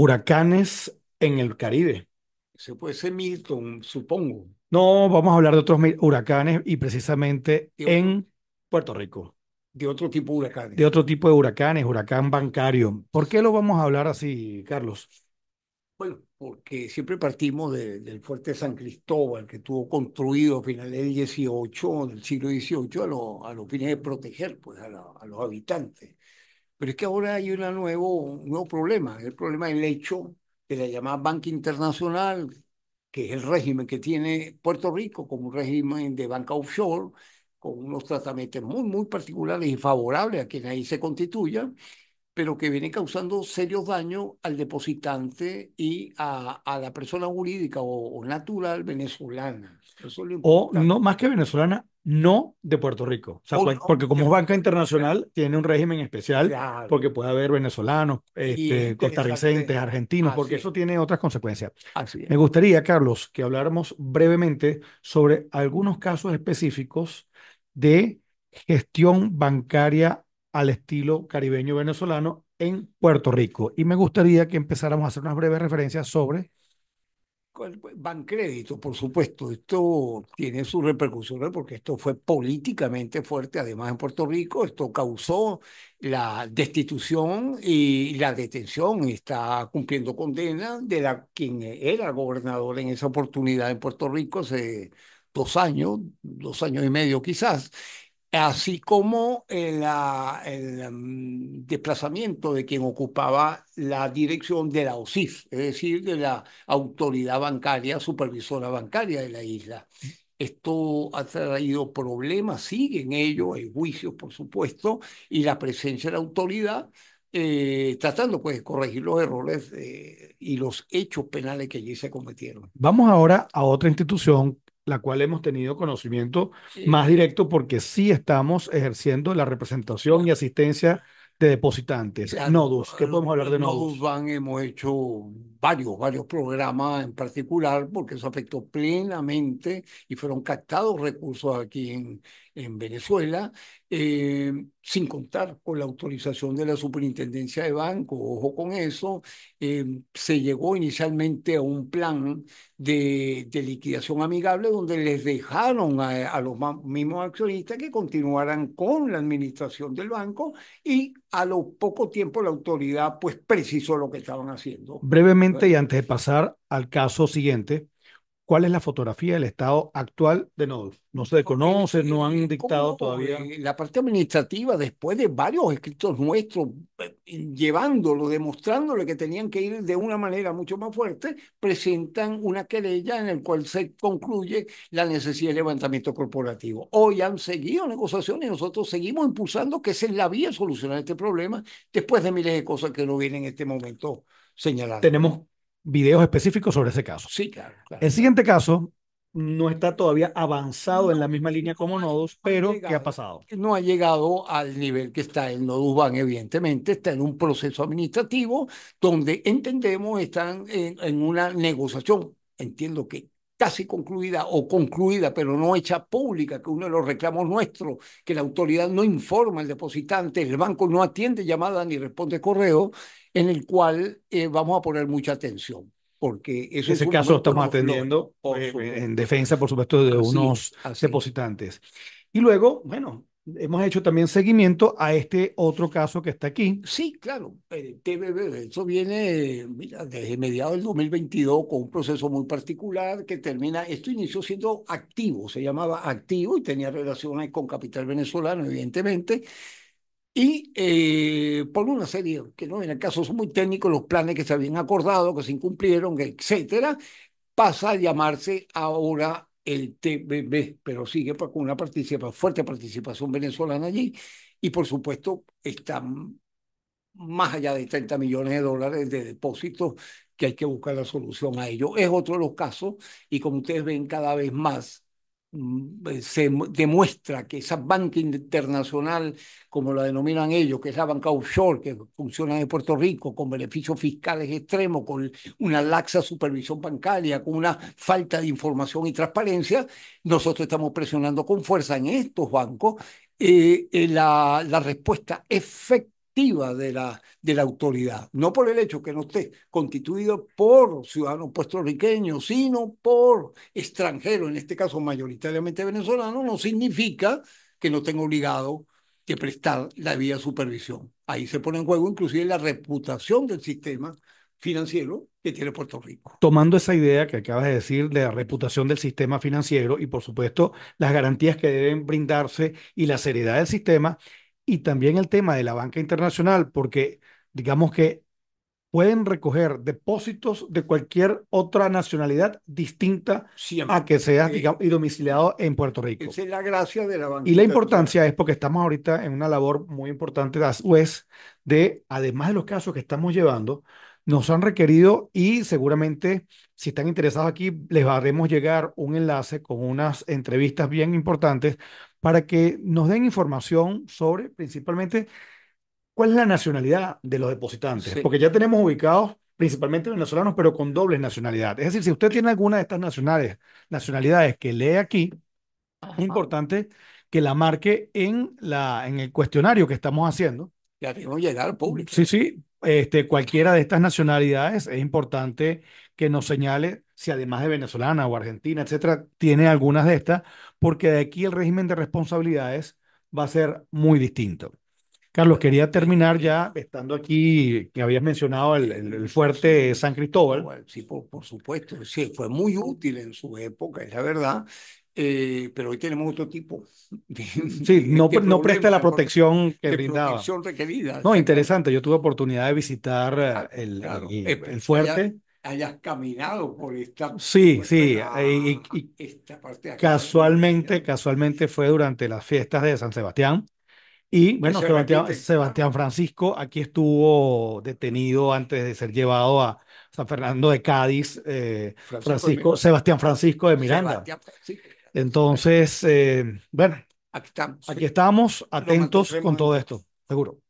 Huracanes en el Caribe. Se puede ser Milton, supongo. No, vamos a hablar de otros huracanes y precisamente en Puerto Rico. De otro tipo de huracanes. De otro tipo de huracanes, huracán bancario. ¿Por qué lo vamos a hablar así, Carlos? Bueno, porque siempre partimos del fuerte San Cristóbal, que estuvo construido a finales del 18, del siglo XVIII, a, lo, los fines de proteger pues, a los habitantes pero es que ahora hay una nuevo, un nuevo problema, el problema del hecho de la llamada banca internacional, que es el régimen que tiene Puerto Rico como un régimen de banca offshore, con unos tratamientos muy, muy particulares y favorables a quienes ahí se constituyan, pero que viene causando serios daños al depositante y a, a la persona jurídica o, natural venezolana. o no más que venezolana, no de Puerto Rico. Oh, porque como es banca internacional tiene un régimen especial, porque puede haber venezolanos, este, costarricenses, argentinos, porque eso tiene otras consecuencias. Me gustaría, Carlos, que habláramos brevemente sobre algunos casos específicos de gestión bancaria al estilo caribeño venezolano en Puerto Rico. Y me gustaría que empezáramos a hacer unas breves referencias sobre Bancrédito, por supuesto, esto tiene sus repercusiones porque esto fue políticamente fuerte, además en Puerto Rico, esto causó la destitución y la detención, y está cumpliendo condena de la quien era gobernador en esa oportunidad en Puerto Rico hace dos años, dos años y medio quizás, así como el, mm, desplazamiento de quien ocupaba la dirección de la OSIF, es decir, de la autoridad bancaria, supervisora bancaria de la isla. Esto ha traído problemas, siguen ello, hay juicios, por supuesto, y la presencia de la autoridad eh, tratando pues, de corregir los errores eh, y los hechos penales que allí se cometieron. Vamos ahora a otra institución la cual hemos tenido conocimiento más directo porque sí estamos ejerciendo la representación y asistencia de depositantes, Nodus. ¿qué podemos hablar de Nodus? van hemos hecho varios, varios programas en particular porque eso afectó plenamente y fueron captados recursos aquí en, en Venezuela, eh, sin contar con la autorización de la superintendencia de banco, ojo con eso, eh, se llegó inicialmente a un plan de, de liquidación amigable donde les dejaron a, a los mismos accionistas que continuaran con la administración del banco y a lo poco tiempo la autoridad pues precisó lo que estaban haciendo. Brevemente y antes de pasar al caso siguiente, cuál es la fotografía del estado actual de Nodus? No se eh, conoce, no han eh, dictado todavía. Eh, la parte administrativa, después de varios escritos nuestros, llevándolo, demostrándole que tenían que ir de una manera mucho más fuerte, presentan una querella en la cual se concluye la necesidad de levantamiento corporativo. Hoy han seguido negociaciones y nosotros seguimos impulsando que esa es la vía de solucionar este problema después de miles de cosas que no vienen en este momento señaladas. Tenemos videos específicos sobre ese caso. Sí, claro. el siguiente caso no está todavía avanzado en la misma línea como nodos, pero ¿qué ha pasado? No ha llegado al nivel que está el Nodus Bank, evidentemente, está en un proceso administrativo donde entendemos están en, en una negociación. Entiendo que casi concluida o concluida, pero no hecha pública, que uno de los reclamos nuestros, que la autoridad no informa al depositante, el banco no atiende llamadas ni responde correo, en el cual eh, vamos a poner mucha atención porque eso ese caso estamos atendiendo eh, en defensa, por supuesto, de unos depositantes. Y luego, bueno, hemos hecho también seguimiento a este otro caso que está aquí. Sí, claro. TBB, eh, eh, eh, eso viene mira, desde mediados del 2022 con un proceso muy particular que termina, esto inició siendo activo, se llamaba activo y tenía relaciones con capital venezolano, evidentemente. Y por una serie, que no caso casos muy técnicos, los planes que se habían acordado, que se incumplieron, etcétera, pasa a llamarse ahora el TBB, pero sigue con una participación, fuerte participación venezolana allí. Y por supuesto, están más allá de 30 millones de dólares de depósitos que hay que buscar la solución a ello. Es otro de los casos y como ustedes ven cada vez más Mm, eh, se demuestra que esa banca internacional, como la denominan ellos, que es la banca offshore, que funciona en Puerto Rico con beneficios fiscales extremos, con una laxa supervisión bancaria, con una falta de información y transparencia, nosotros estamos presionando con fuerza en estos bancos eh, eh, la, la respuesta efectiva de la, de la autoridad, no por el hecho que no esté constituido por ciudadanos puertorriqueños, sino por extranjeros, en este caso mayoritariamente venezolanos, no significa que no tenga obligado que prestar la vía supervisión. Ahí se pone en juego inclusive la reputación del sistema financiero que tiene Puerto Rico. Tomando esa idea que acabas de decir de la reputación del sistema financiero y por supuesto las garantías que deben brindarse y la seriedad del sistema, y también el tema de la banca internacional, porque digamos que pueden recoger depósitos de cualquier otra nacionalidad distinta a que sea digamos, y domiciliado en Puerto Rico. es la gracia de la banca. Y la importancia es porque estamos ahorita en una labor muy importante, de asues de, además de los casos que estamos llevando, nos han requerido y seguramente si están interesados aquí les haremos llegar un enlace con unas entrevistas bien importantes para que nos den información sobre principalmente cuál es la nacionalidad de los depositantes, porque ya tenemos ubicados principalmente venezolanos, pero con doble nacionalidad. Es decir, si usted tiene alguna de estas nacionalidades, nacionalidades que lee aquí, es importante que la marque en, la, en el cuestionario que estamos haciendo. Ya queremos llegar al público. Sí, sí. Este, cualquiera de estas nacionalidades es importante que nos señale si además de venezolana o argentina, etcétera, tiene algunas de estas, porque de aquí el régimen de responsabilidades va a ser muy distinto. Carlos, quería terminar ya estando aquí, que habías mencionado el, fuerte San Cristóbal. Sí, por, supuesto, sí, fue muy útil en su época, es la verdad, eh, pero hoy tenemos otro tipo. sí, no, este presta la protección que brindaba. No, interesante, yo tuve oportunidad de visitar eh, ah, el, eh, pues, fuerte hayas caminado por esta Sí, sí, casualmente, casualmente fue durante las fiestas de San Sebastián. Y bueno, Sebastián, Francisco aquí estuvo detenido antes de ser llevado a San Fernando de Cádiz, eh, Francisco, Sebastián Francisco de Miranda. Entonces, eh, bueno, aquí estamos atentos con todo esto, seguro.